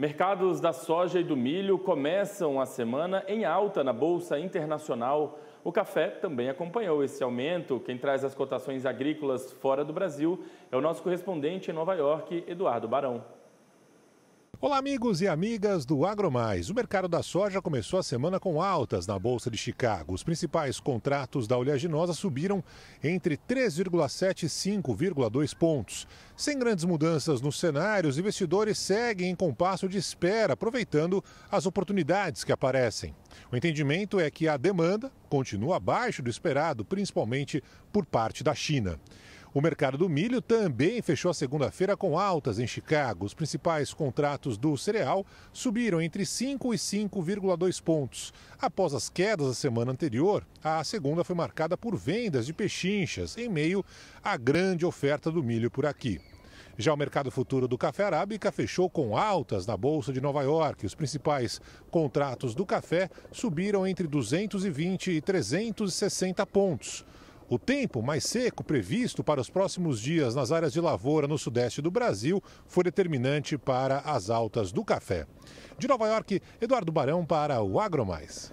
Mercados da soja e do milho começam a semana em alta na Bolsa Internacional. O café também acompanhou esse aumento. Quem traz as cotações agrícolas fora do Brasil é o nosso correspondente em Nova York, Eduardo Barão. Olá, amigos e amigas do AgroMais. O mercado da soja começou a semana com altas na Bolsa de Chicago. Os principais contratos da oleaginosa subiram entre 3,7 e 5,2 pontos. Sem grandes mudanças no cenário, os investidores seguem em compasso de espera, aproveitando as oportunidades que aparecem. O entendimento é que a demanda continua abaixo do esperado, principalmente por parte da China. O mercado do milho também fechou a segunda-feira com altas em Chicago. Os principais contratos do cereal subiram entre 5 e 5,2 pontos. Após as quedas da semana anterior, a segunda foi marcada por vendas de pechinchas em meio à grande oferta do milho por aqui. Já o mercado futuro do café arábica fechou com altas na Bolsa de Nova York. Os principais contratos do café subiram entre 220 e 360 pontos. O tempo mais seco previsto para os próximos dias nas áreas de lavoura no sudeste do Brasil foi determinante para as altas do café. De Nova York, Eduardo Barão para o Agromais.